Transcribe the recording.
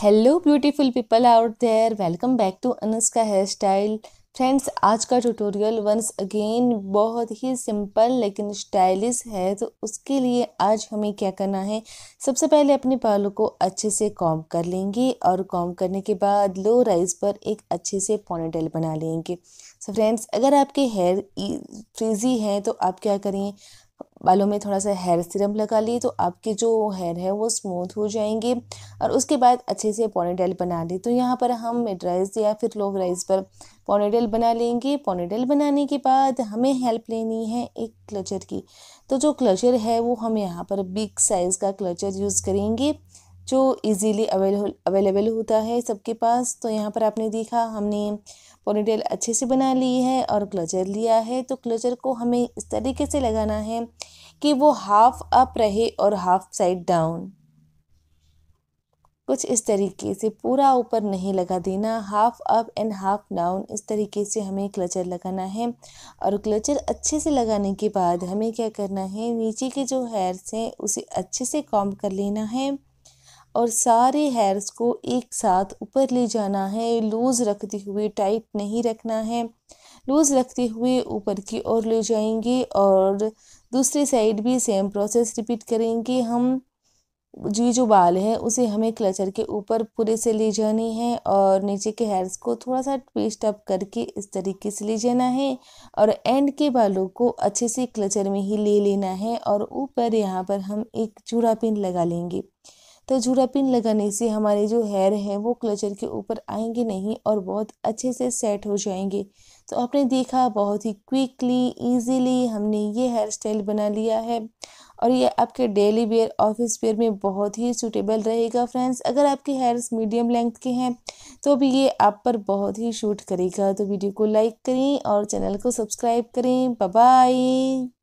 hello beautiful people out there welcome back to Anushka hair style friends आज का tutorial once again बहुत ही simple लेकिन stylish है तो उसके लिए आज हमें क्या करना है सबसे पहले अपने बालों को अच्छे से कॉम कर लेंगे और कॉम करने के बाद लो राइज पर एक अच्छे से पॉनीटेल बना लेंगे सो so फ्रेंड्स अगर आपके हेयर फ्रीजी e- हैं तो आप क्या करें बालों में थोड़ा सा हेयर सीरम लगा लिए तो आपके जो हेयर है वो स्मूथ हो जाएंगे और उसके बाद अच्छे से पोनीटेल बना ली तो यहाँ पर हम मिड राइस या फिर लो राइज पर पोनीटेल बना लेंगे पोनीटेल बनाने के बाद हमें हेल्प लेनी है एक क्लचर की तो जो क्लचर है वो हम यहाँ पर बिग साइज़ का क्लचर यूज़ करेंगे जो इजीली अवेलेबल अवेलेबल होता है सबके पास तो यहाँ पर आपने देखा हमने पोनीटेल अच्छे से बना ली है और क्लचर लिया है तो क्लचर को हमें इस तरीके से लगाना है कि वो हाफ अप रहे और हाफ साइड डाउन कुछ इस तरीके से पूरा ऊपर नहीं लगा देना half up and half down इस तरीके से हमें क्लचर लगाना है और क्लचर अच्छे से लगाने के बाद हमें क्या करना है नीचे के जो हेयर्स हैं उसे अच्छे से कॉम कर लेना है और सारे हेयर्स को एक साथ ऊपर ले जाना है लूज़ रखते हुए टाइट नहीं रखना है लूज़ रखते हुए ऊपर की ओर ले जाएंगे और दूसरी साइड भी सेम प्रोसेस रिपीट करेंगे हम जी जो बाल है उसे हमें क्लचर के ऊपर पूरे से ले जानी है और नीचे के हेयर्स को थोड़ा सा ट्विस्ट अप करके इस तरीके से ले जाना है और एंड के बालों को अच्छे से क्लचर में ही ले लेना है और ऊपर यहाँ पर हम एक चूड़ा पिन लगा लेंगे तो पिन लगाने से हमारे जो हेयर हैं वो क्लचर के ऊपर आएंगे नहीं और बहुत अच्छे से सेट हो जाएंगे तो आपने देखा बहुत ही क्विकली इजीली हमने ये हेयर स्टाइल बना लिया है और ये आपके डेली वेयर ऑफिस वेयर में बहुत ही सूटेबल रहेगा फ्रेंड्स अगर आपके हेयर्स मीडियम लेंथ के हैं तो भी ये आप पर बहुत ही शूट करेगा तो वीडियो को लाइक करें और चैनल को सब्सक्राइब करें बाय